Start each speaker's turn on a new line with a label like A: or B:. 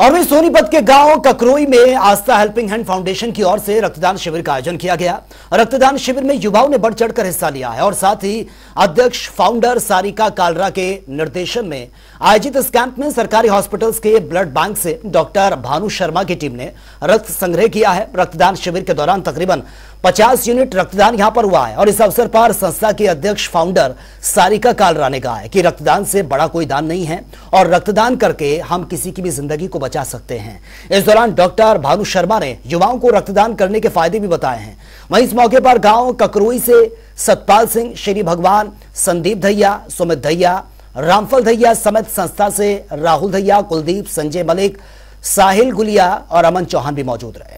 A: और वहीं सोनीपत के गांव ककरोई में आस्था हेल्पिंग हैंड फाउंडेशन की ओर से रक्तदान शिविर का आयोजन किया गया रक्तदान शिविर में युवाओं ने बढ़ चढ़कर हिस्सा लिया है और साथ ही अध्यक्ष फाउंडर सारिका कालरा के निर्देशन में आयोजित इस कैंप में सरकारी हॉस्पिटल्स के ब्लड बैंक से डॉक्टर भानु शर्मा की टीम ने रक्त संग्रह किया है रक्तदान शिविर के दौरान तकरीबन पचास यूनिट रक्तदान यहाँ पर हुआ है और इस अवसर पर संस्था के अध्यक्ष फाउंडर सारिका कालरा ने कहा है कि रक्तदान से बड़ा कोई दान नहीं है और रक्तदान करके हम किसी की भी जिंदगी को बचा सकते हैं इस दौरान डॉक्टर भानु शर्मा ने युवाओं को रक्तदान करने के फायदे भी बताए हैं वहीं इस मौके पर गांव ककरोई से सतपाल सिंह श्री भगवान संदीप धैया सुमित धैया रामफल धैया समेत संस्था से राहुल धैया कुलदीप संजय मलिक साहिल गुलिया और अमन चौहान भी मौजूद रहे